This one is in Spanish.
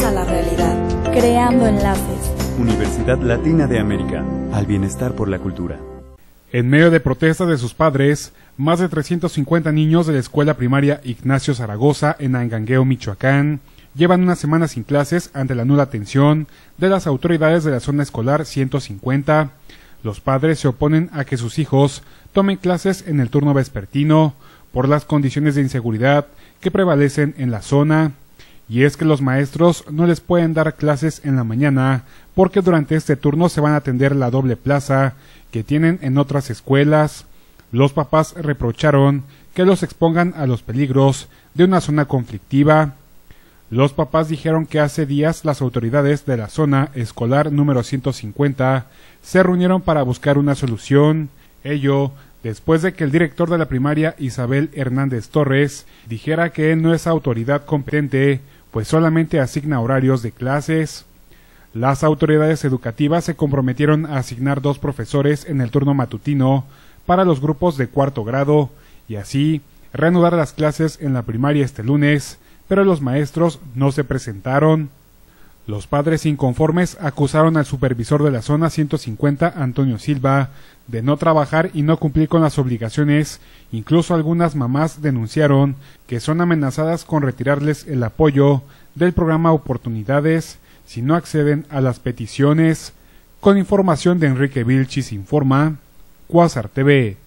a la realidad, creando enlaces. Universidad Latina de América, al bienestar por la cultura. En medio de protestas de sus padres, más de 350 niños de la escuela primaria Ignacio Zaragoza en Angangueo, Michoacán, llevan una semana sin clases ante la nula atención de las autoridades de la zona escolar 150. Los padres se oponen a que sus hijos tomen clases en el turno vespertino por las condiciones de inseguridad que prevalecen en la zona. Y es que los maestros no les pueden dar clases en la mañana porque durante este turno se van a atender la doble plaza que tienen en otras escuelas. Los papás reprocharon que los expongan a los peligros de una zona conflictiva. Los papás dijeron que hace días las autoridades de la zona escolar número 150 se reunieron para buscar una solución. Ello después de que el director de la primaria Isabel Hernández Torres dijera que no es autoridad competente pues solamente asigna horarios de clases. Las autoridades educativas se comprometieron a asignar dos profesores en el turno matutino para los grupos de cuarto grado y así reanudar las clases en la primaria este lunes, pero los maestros no se presentaron. Los padres inconformes acusaron al supervisor de la zona 150, Antonio Silva, de no trabajar y no cumplir con las obligaciones. Incluso algunas mamás denunciaron que son amenazadas con retirarles el apoyo del programa Oportunidades si no acceden a las peticiones. Con información de Enrique Vilchis informa Quasar TV.